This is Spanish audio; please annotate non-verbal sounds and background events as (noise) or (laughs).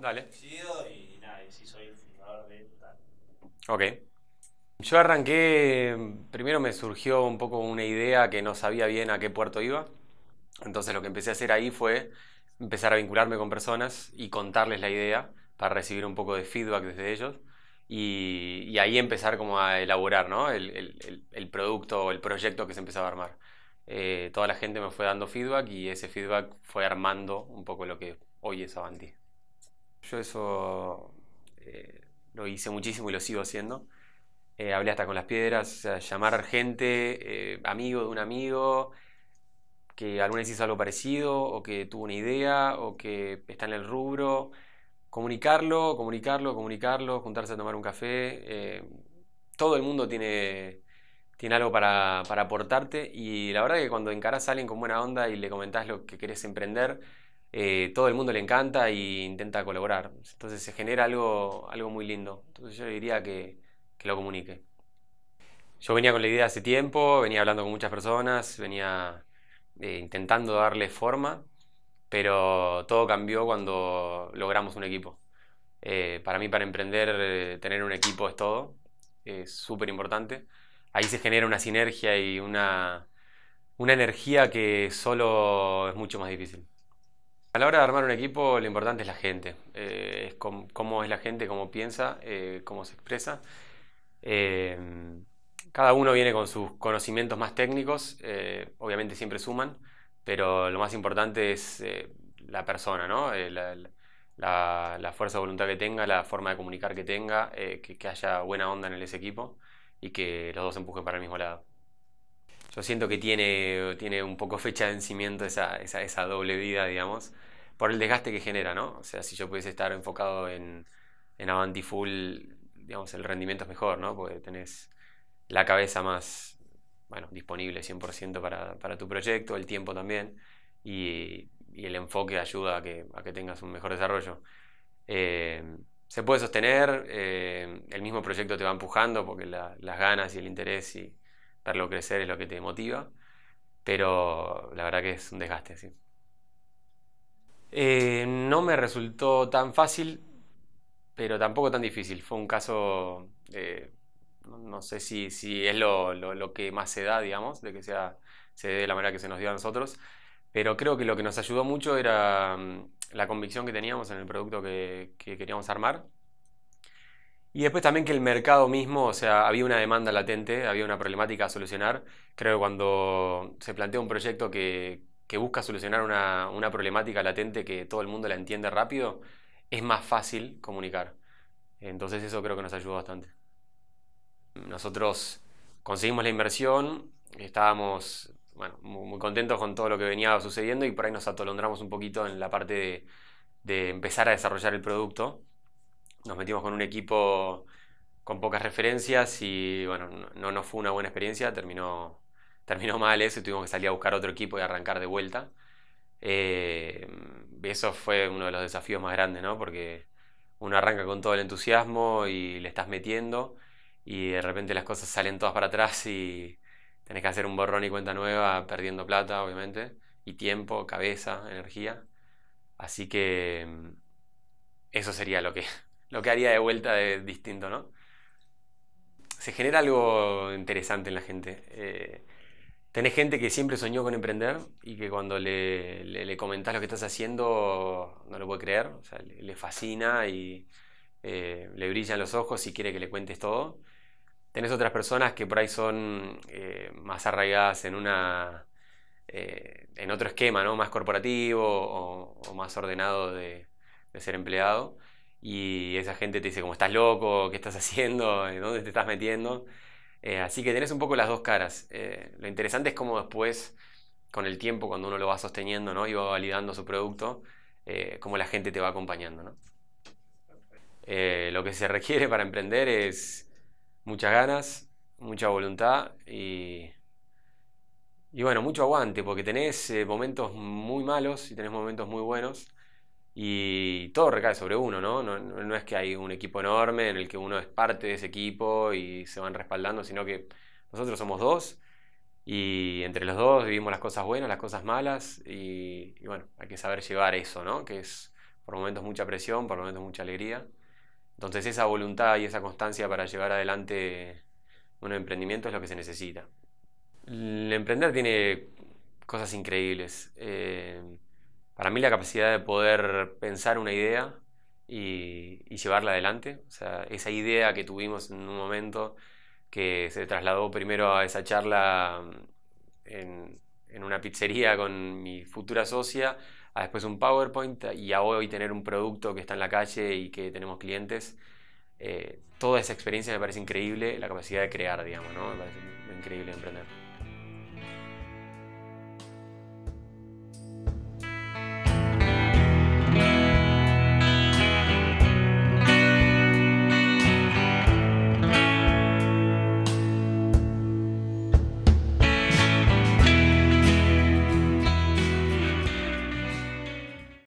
dale. y nada, y sí soy el fundador de tal. Ok. Yo arranqué, primero me surgió un poco una idea que no sabía bien a qué puerto iba. Entonces lo que empecé a hacer ahí fue empezar a vincularme con personas y contarles la idea para recibir un poco de feedback desde ellos y, ahí empezar como a elaborar ¿no? el, el, producto o el proyecto que se empezaba a armar. Eh, toda la gente me fue dando feedback y ese feedback fue armando un poco lo que hoy es Avanti. Yo eso eh, lo hice muchísimo y lo sigo haciendo. Eh, hablé hasta con las piedras, llamar gente, eh, amigo de un amigo, que alguna vez hizo algo parecido, o que tuvo una idea, o que está en el rubro. Comunicarlo, comunicarlo, comunicarlo, juntarse a tomar un café. todo el mundo tiene, algo para, aportarte y la verdad que cuando encarás a alguien con buena onda y le comentás lo que querés emprender, eh, todo el mundo le encanta e intenta colaborar. Entonces se genera algo, algo muy lindo. Entonces yo diría que, lo comunique. Yo venía con la idea hace tiempo, venía hablando con muchas personas, venía eh, intentando darle forma, pero todo cambió cuando logramos un equipo. Eh, para mí, para emprender, tener un equipo es todo, es súper importante. Ahí se genera una sinergia y una, una energía que solo es mucho más difícil. A la hora de armar un equipo lo importante es la gente, eh, es cómo es la gente, cómo piensa, eh, cómo se expresa. Eh, cada uno viene con sus conocimientos más técnicos, obviamente siempre suman, pero lo más importante es la persona, ¿no? La, la, fuerza de voluntad que tenga, la forma de comunicar que tenga, que, que haya buena onda en ese equipo y que los dos empujen para el mismo lado yo siento que tiene, tiene un poco fecha de vencimiento esa, esa, esa, doble vida, digamos, por el desgaste que genera, ¿no? O sea, si yo pudiese estar enfocado en, en Avanti Full, digamos, el rendimiento es mejor, ¿no? Porque tenés la cabeza más, bueno, disponible 100% para, tu proyecto, el tiempo también, y, el enfoque ayuda a que, que tengas un mejor desarrollo. Eh, se puede sostener, eh, el mismo proyecto te va empujando porque las ganas y el interés y, lo crecer es lo que te motiva, pero la verdad que es un desgaste, sí. Eh, no me resultó tan fácil, pero tampoco tan difícil. Fue un caso, eh, no sé si, si es lo, que más se da, digamos, de que sea, se dé de la manera que se nos dio a nosotros, pero creo que lo que nos ayudó mucho era mm, la convicción que teníamos en el producto que, que queríamos armar y después también que el mercado mismo, o sea, había una demanda latente, había una problemática a solucionar. Creo que cuando se plantea un proyecto que, busca solucionar una, problemática latente que todo el mundo la entiende rápido, es más fácil comunicar. Entonces eso creo que nos ayudó bastante. Nosotros conseguimos la inversión, estábamos muy contentos con todo lo que venía sucediendo y por ahí nos atolondramos un poquito en la parte de empezar a desarrollar el producto nos metimos con un equipo con pocas referencias y bueno, no, no fue una buena experiencia, terminó, (laughs) terminó mal eso y tuvimos que salir a buscar otro equipo y arrancar de vuelta. Eh, eso fue uno de los desafíos más grandes, ¿no? Porque uno arranca con todo el entusiasmo y le estás metiendo y de repente las cosas salen todas para atrás y tenés que hacer un borrón y cuenta nueva, perdiendo plata, obviamente, y tiempo, cabeza, energía. Así que mm, eso sería lo que, lo que haría de vuelta es distinto, ¿no? Se genera algo interesante en la gente. Eh, tenés gente que siempre soñó con emprender y que cuando le, le, comentás lo que estás haciendo no lo puede creer, o sea, le, fascina y eh, le brillan los ojos y quiere que le cuentes todo. Tenés otras personas que por ahí son eh, más arraigadas en una... en otro esquema, ¿no? Más corporativo o, más ordenado de ser empleado y esa gente te dice como estás loco, qué estás haciendo, dónde te estás metiendo. Eh, así que tenés un poco las dos caras. Eh, lo interesante es cómo después, con el tiempo, cuando uno lo va sosteniendo ¿no? y va validando su producto, como eh, cómo la gente te va acompañando. lo que se requiere para emprender es muchas ganas, mucha voluntad y, y bueno, mucho aguante, porque tenés momentos muy malos y tenés momentos muy buenos y todo recae sobre uno, ¿no? ¿no? es que hay un equipo enorme en el que uno es parte de ese equipo y se van respaldando, sino que nosotros somos dos y entre los dos vivimos las cosas buenas, las cosas malas y, bueno, hay que saber llevar eso, ¿no? Que es por momentos mucha presión, por momentos mucha alegría. Entonces esa voluntad y esa constancia para llevar adelante un emprendimiento es lo que se necesita. El emprender tiene cosas increíbles. Eh, para mí la capacidad de poder pensar una idea y, llevarla adelante, o sea, esa idea que tuvimos en un momento que se trasladó primero a esa charla mm, en, una pizzería con mi futura socia, a después un PowerPoint y a hoy tener un producto que está en la calle y que tenemos clientes. Eh, toda esa experiencia me parece increíble, la capacidad de crear, digamos, ¿no? Me parece increíble emprender.